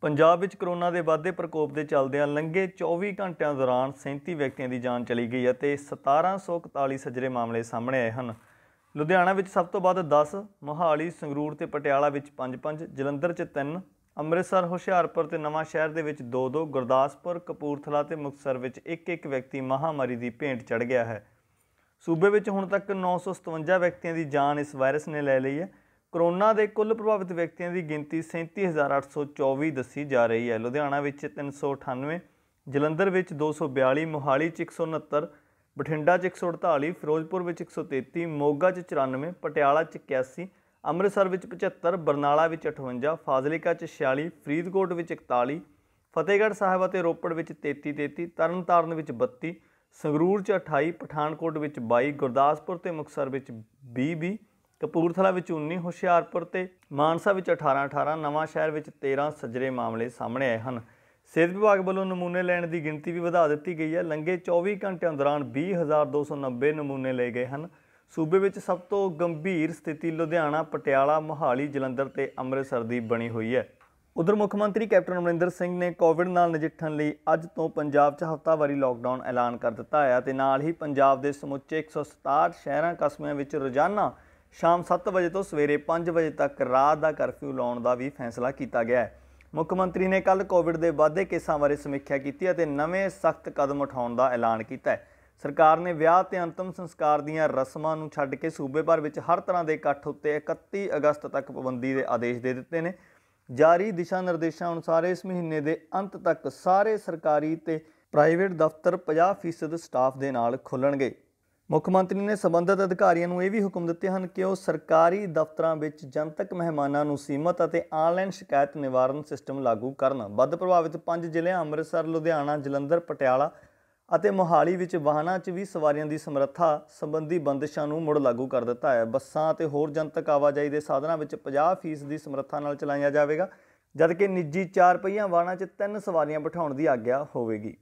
ਪੰਜਾਬ ਵਿੱਚ ਕਰੋਨਾ ਦੇ ਵਾਧੇ ਪ੍ਰਕੋਪ ਦੇ ਚੱਲਦਿਆਂ ਲੰਘੇ 24 ਘੰਟਿਆਂ ਦੌਰਾਨ 37 ਵਿਅਕਤੀਆਂ ਦੀ ਜਾਨ ਚਲੀ ਗਈ ਅਤੇ 1741 ਸਜਰੇ ਮਾਮਲੇ ਸਾਹਮਣੇ ਆਏ ਹਨ ਲੁਧਿਆਣਾ ਵਿੱਚ ਸਭ ਤੋਂ ਵੱਧ 10 ਮੋਹਾਲੀ ਸੰਗਰੂਰ ਤੇ ਪਟਿਆਲਾ ਵਿੱਚ 5-5 ਜਲੰਧਰ 'ਚ 3 ਅੰਮ੍ਰਿਤਸਰ ਹੁਸ਼ਿਆਰਪੁਰ ਤੇ ਨਵਾਂ ਸ਼ਹਿਰ ਦੇ ਵਿੱਚ 2-2 ਗੁਰਦਾਸਪੁਰ ਕਪੂਰਥਲਾ ਤੇ ਮੁਕਤਸਰ ਵਿੱਚ 1-1 ਵਿਅਕਤੀ ਮਹਾਮਾਰੀ ਦੀ ਭੇਂਟ ਚੜ ਗਿਆ ਹੈ ਸੂਬੇ ਵਿੱਚ ਹੁਣ ਤੱਕ 957 ਵਿਅਕਤੀਆਂ ਦੀ ਜਾਨ ਇਸ ਵਾਇਰਸ ਨੇ ਲੈ ਲਈ ਹੈ ਕਰੋਨਾ ਦੇ ਕੁੱਲ ਪ੍ਰਭਾਵਿਤ ਵਿਅਕਤੀਆਂ ਦੀ ਗਿਣਤੀ 37824 ਦੱਸੀ ਜਾ ਰਹੀ ਹੈ ਲੁਧਿਆਣਾ ਵਿੱਚ 398 ਜਲੰਧਰ ਵਿੱਚ 242 ਮੋਹਾਲੀ 'ਚ 169 ਬਠਿੰਡਾ 'ਚ 148 ਫਿਰੋਜ਼ਪੁਰ ਵਿੱਚ 133 ਮੋਗਾ 'ਚ 94 ਪਟਿਆਲਾ 'ਚ 81 ਅੰਮ੍ਰਿਤਸਰ ਵਿੱਚ 75 ਬਰਨਾਲਾ ਵਿੱਚ 58 ਫਾਜ਼ਿਲਕਾ 'ਚ 46 ਫਰੀਦਕੋਟ ਵਿੱਚ 41 ਫਤਿਹਗੜ੍ਹ ਸਾਹਿਬ ਅਤੇ ਰੋਪੜ ਵਿੱਚ 33 33 ਤਰਨਤਾਰਨ ਵਿੱਚ 32 ਸੰਗਰੂਰ 'ਚ 28 ਪਠਾਨਕੋਟ ਵਿੱਚ 22 ਗੁਰਦਾਸਪੁਰ ਤੇ ਮੁਕਸਰ ਵਿੱਚ 20 20 ਕਪੂਰਥਲਾ ਵਿੱਚ 19 ਹੁਸ਼ਿਆਰਪੁਰ ਤੇ ਮਾਨਸਾ ਵਿੱਚ 18 18 ਨਵਾਂ ਸ਼ਹਿਰ ਵਿੱਚ 13 ਸਜਰੇ ਮਾਮਲੇ ਸਾਹਮਣੇ ਆਏ ਹਨ ਸਿਹਤ ਵਿਭਾਗ ਵੱਲੋਂ ਨਮੂਨੇ ਲੈਣ ਦੀ ਗਿਣਤੀ ਵੀ ਵਧਾ ਦਿੱਤੀ ਗਈ ਹੈ ਲੰਘੇ 24 ਘੰਟਿਆਂ ਦੌਰਾਨ 20290 ਨਮੂਨੇ ਲਏ ਗਏ ਹਨ ਸੂਬੇ ਵਿੱਚ ਸਭ ਤੋਂ ਗੰਭੀਰ ਸਥਿਤੀ ਲੁਧਿਆਣਾ ਪਟਿਆਲਾ ਮੋਹਾਲੀ ਜਲੰਧਰ ਤੇ ਅੰਮ੍ਰਿਤਸਰ ਦੀ ਬਣੀ ਹੋਈ ਹੈ ਉਧਰ ਮੁੱਖ ਮੰਤਰੀ ਕੈਪਟਨ ਅਮਰਿੰਦਰ ਸਿੰਘ ਨੇ ਕੋਵਿਡ ਨਾਲ ਨਜਿੱਠਣ ਲਈ ਅੱਜ ਤੋਂ ਪੰਜਾਬ 'ਚ ਹਫ਼ਤਾਵਾਰੀ ਲਾਕਡਾਊਨ ਐਲਾਨ ਕਰ ਦਿੱਤਾ ਹੈ ਤੇ ਨਾਲ ਹੀ ਪੰਜਾਬ ਦੇ ਸਮੁੱਚੇ 167 ਸ਼ਹਿਰਾਂ ਕਸਬਿਆਂ ਵਿੱਚ ਰੋਜ਼ਾਨਾ ਸ਼ਾਮ 7 ਵਜੇ ਤੋਂ ਸਵੇਰੇ 5 ਵਜੇ ਤੱਕ ਰਾਤ ਦਾ ਕਰਫਿਊ ਲਾਉਣ ਦਾ ਵੀ ਫੈਸਲਾ ਕੀਤਾ ਗਿਆ ਹੈ ਮੁੱਖ ਮੰਤਰੀ ਨੇ ਕੱਲ ਕੋਵਿਡ ਦੇ ਵਾਧੇ ਕੇਸਾਂ ਬਾਰੇ ਸਮੀਖਿਆ ਕੀਤੀ ਅਤੇ ਨਵੇਂ ਸਖਤ ਕਦਮ ਉਠਾਉਣ ਦਾ ਐਲਾਨ ਕੀਤਾ ਹੈ ਸਰਕਾਰ ਨੇ ਵਿਆਹ ਤੇ ਅੰਤਮ ਸੰਸਕਾਰ ਦੀਆਂ ਰਸਮਾਂ ਨੂੰ ਛੱਡ ਕੇ ਸੂਬੇ ਭਰ ਵਿੱਚ ਹਰ ਤਰ੍ਹਾਂ ਦੇ ਇਕੱਠ ਉੱਤੇ 31 ਅਗਸਤ ਤੱਕ ਪਾਬੰਦੀ ਦੇ ਆਦੇਸ਼ ਦੇ ਦਿੱਤੇ ਨੇ ਜਾਰੀ ਦਿਸ਼ਾ ਨਿਰਦੇਸ਼ਾਂ ਅਨੁਸਾਰ ਇਸ ਮਹੀਨੇ ਦੇ ਅੰਤ ਤੱਕ ਸਾਰੇ ਸਰਕਾਰੀ ਤੇ ਪ੍ਰਾਈਵੇਟ ਦਫ਼ਤਰ 50% ਸਟਾਫ ਦੇ ਨਾਲ ਖੁੱਲਣਗੇ ਮੁੱਖ ਮੰਤਰੀ ਨੇ ਸਬੰਧਤ ਅਧਿਕਾਰੀਆਂ ਨੂੰ ਇਹ ਵੀ ਹੁਕਮ ਦਿੱਤੇ ਹਨ ਕਿ ਉਹ ਸਰਕਾਰੀ ਦਫ਼ਤਰਾਂ ਵਿੱਚ ਜਨਤਕ ਮਹਿਮਾਨਾਂ ਨੂੰ ਸੀਮਤ ਅਤੇ ਆਨਲਾਈਨ ਸ਼ਿਕਾਇਤ ਨਿਵਾਰਨ ਸਿਸਟਮ ਲਾਗੂ ਕਰਨ ਵੱਧ ਪ੍ਰਭਾਵਿਤ ਪੰਜ ਜ਼ਿਲ੍ਹਿਆਂ ਅੰਮ੍ਰਿਤਸਰ ਲੁਧਿਆਣਾ ਜਲੰਧਰ ਪਟਿਆਲਾ ਅਤੇ ਮੋਹਾਲੀ ਵਿੱਚ ਵਾਹਨਾਂ 'ਚ ਵੀ ਸਵਾਰੀਆਂ ਦੀ ਸਮਰੱਥਾ ਸੰਬੰਧੀ ਬੰਦਸ਼ਾਂ ਨੂੰ ਮੁੜ ਲਾਗੂ ਕਰ ਦਿੱਤਾ ਹੈ ਬੱਸਾਂ ਅਤੇ ਹੋਰ ਜਨਤਕ ਆਵਾਜਾਈ ਦੇ ਸਾਧਨਾਂ ਵਿੱਚ 50% ਦੀ ਸਮਰੱਥਾ ਨਾਲ ਚਲਾਇਆ ਜਾਵੇਗਾ ਜਦਕਿ ਨਿੱਜੀ 4 ਪਹੀਆ ਵਾਹਨਾਂ 'ਚ 3 ਸਵਾਰੀਆਂ ਬਿਠਾਉਣ ਦੀ ਆਗਿਆ ਹੋਵੇਗੀ